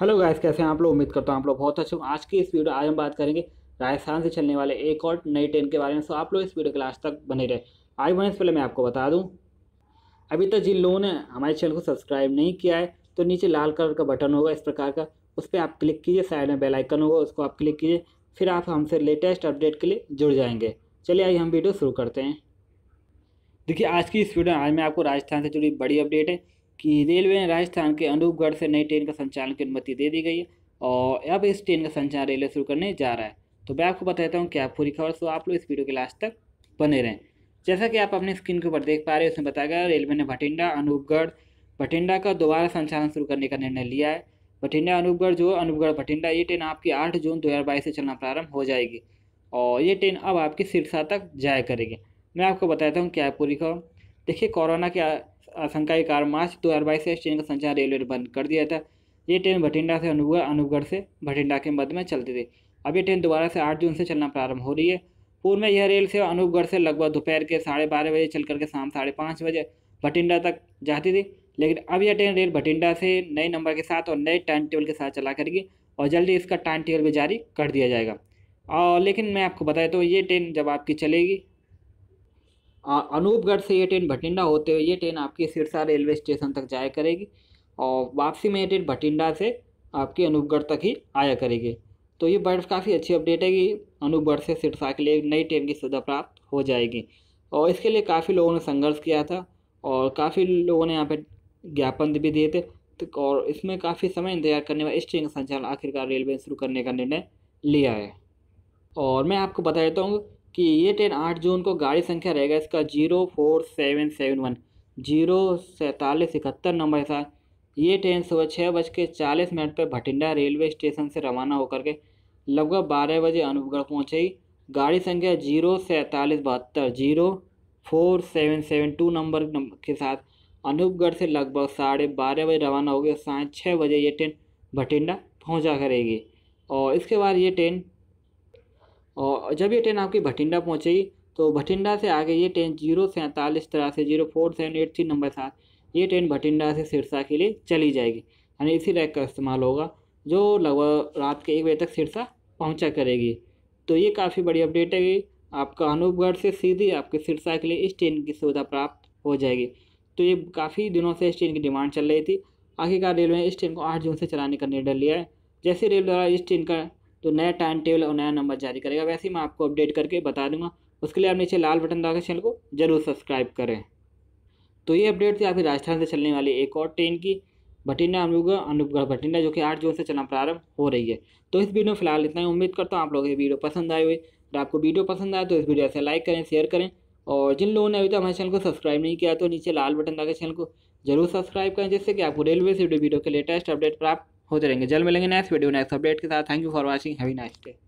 hello guys कैसे हैं आप लोग उम्मीद करता हूँ आप लोग बहुत अच्छे हो आज की इस वीडियो आज हम बात करेंगे राजस्थान से चलने वाले एक और नई ट्रेन के बारे में सो आप लोग इस वीडियो के लास्ट तक बने रहे आज बने से पहले मैं आपको बता दूँ अभी तक जिन लोगों ने हमारे चैनल को सब्सक्राइब नहीं किया है तो नीचे लाल कलर का बटन होगा इस प्रकार का उस पर आप क्लिक कीजिए साइड में बेलाइकन होगा उसको आप क्लिक कीजिए फिर आप हमसे लेटेस्ट अपडेट के लिए जुड़ जाएंगे चलिए आज हम वीडियो शुरू करते हैं देखिए आज की इस वीडियो में आज मैं आपको राजस्थान से जुड़ी बड़ी अपडेट है कि रेलवे ने राजस्थान के अनूपगढ़ से नई ट्रेन का संचालन की अनुमति दे दी गई है और अब इस ट्रेन का संचालन रेलवे शुरू करने जा रहा है तो मैं आपको बताता हूँ क्या पूरी खबर सो आप लोग इस वीडियो के लास्ट तक बने रहें जैसा कि आप अपने स्क्रीन के ऊपर देख पा रहे हैं उसमें बताया गया रेलवे ने भटिंडा अनूपगढ़ भटिंडा का दोबारा संचालन शुरू करने का निर्णय लिया है भटिंडा अनूपगढ़ जो अनूपगढ़ भटिंडा ये ट्रेन आपकी आठ जून दो से चलना प्रारंभ हो जाएगी और ये ट्रेन अब आपकी सिरसा तक जाया करेगी मैं आपको बताता हूँ क्या पूरी खबर देखिए कोरोना के आशंका के कारण मार्च दो हज़ार बाईस से इस ट्रेन का संचार रेलवे ने बंद कर दिया था ये ट्रेन भटिंडा से अनूपगढ़ अनूपगढ़ से भटिंडा के मध्य में चलती थी अब ये ट्रेन दोबारा से आठ जून से चलना प्रारंभ हो रही है पूर्व में यह रेल सेवा अनूपगढ़ से लगभग दोपहर के साढ़े बारह बजे चल करके शाम साढ़े पाँच बजे भटिंडा तक जाती थी लेकिन अब यह ट्रेन रेल भटिंडा से नए नंबर के साथ और नए टाइम टेबल के साथ चला करेगी और जल्दी इसका टाइम टेबल भी जारी कर दिया जाएगा और लेकिन मैं आपको बताया तो ये ट्रेन जब आपकी चलेगी अनूपगढ़ से ये ट्रेन भटिंडा होते हुए ये ट्रेन आपकी सिरसा रेलवे स्टेशन तक जाया करेगी और वापसी में ये ट्रेन भटिंडा से आपकी अनूपगढ़ तक ही आया करेगी तो ये बर्ड काफ़ी अच्छी अपडेट है कि अनूपगढ़ से सिरसा के लिए एक नई ट्रेन की सुविधा प्राप्त हो जाएगी और इसके लिए काफ़ी लोगों ने संघर्ष किया था और काफ़ी लोगों ने यहाँ पर ज्ञापन भी दिए थे तो और इसमें काफ़ी समय इंतजार करने वाला इस ट्रेन का संचालन आखिरकार रेलवे शुरू करने का निर्णय लिया है और मैं आपको बता देता हूँ कि ये ट्रेन आठ जून को गाड़ी संख्या रहेगा इसका zero four seven seven one zero सैंतालीस इकहत्तर नंबर था ये ट्रेन सुबह छः बज के चालीस मिनट पर भटिंडा रेलवे स्टेशन से रवाना होकर के लगभग बारह बजे अनूपगढ़ पहुँचेगी गाड़ी संख्या जीरो सैंतालीस बहत्तर zero four seven seven two number के साथ अनूपगढ़ से लगभग साढ़े बारह बजे रवाना होगी और साढ़े छः बजे ये ट्रेन भटिंडा पहुँचा करेगी और इसके बाद ये ट्रेन और जब ये ट्रेन आपकी भटिंडा पहुँची तो भटिंडा से आगे ये ट्रेन जीरो सैंतालीस तरह से zero four seven eight three number सात ये ट्रेन भटिंडा से सिरसा के लिए चली जाएगी यानी इसी रैक का इस्तेमाल होगा जो लगभग रात के एक बजे तक सिरसा पहुंचा करेगी तो ये काफ़ी बड़ी अपडेट है आपका अनूपगढ़ से सीधी आपके सिरसा के लिए इस ट्रेन की सुविधा प्राप्त हो जाएगी तो ये काफ़ी दिनों से इस ट्रेन की डिमांड चल रही थी आखिरकार रेलवे ने इस ट्रेन को आठ जून से चलाने का निर्णय लिया है जैसे रेल द्वारा इस ट्रेन का तो नया टाइम टेबल और नया नंबर जारी करेगा वैसे ही मैं आपको अपडेट करके बता दूंगा उसके लिए आप नीचे लाल बटन दबाकर चैनल को जरूर सब्सक्राइब करें तो ये अपडेट थी आपकी राजस्थान से चलने वाली एक और ट्रेन की भटिंडा अनुग्रह अनूपगढ़ भटिंडा जो कि आठ जून से चलना प्रारंभ हो रही है तो इस वीडियो में फिलहाल इतना ही उम्मीद करता हूँ आप लोगों को वीडियो पसंद आए हुए अगर आपको वीडियो पसंद आए तो इस वीडियो से लाइक करें शेयर करें और जिन लोगों ने अभी तक हमारे चैनल को सब्सक्राइब नहीं किया तो नीचे लाल बटन दबाकर चैनल को जरूर सब्सक्राइब करें जिससे कि आपको रेलवे से वीडियो के लेटेस्ट अपडेट प्राप्त होते रहेंगे जल्द मिलेंगे नेक्स्ट वीडियो नेक्स्ट अपडेट के साथ thank you for watching have a nice day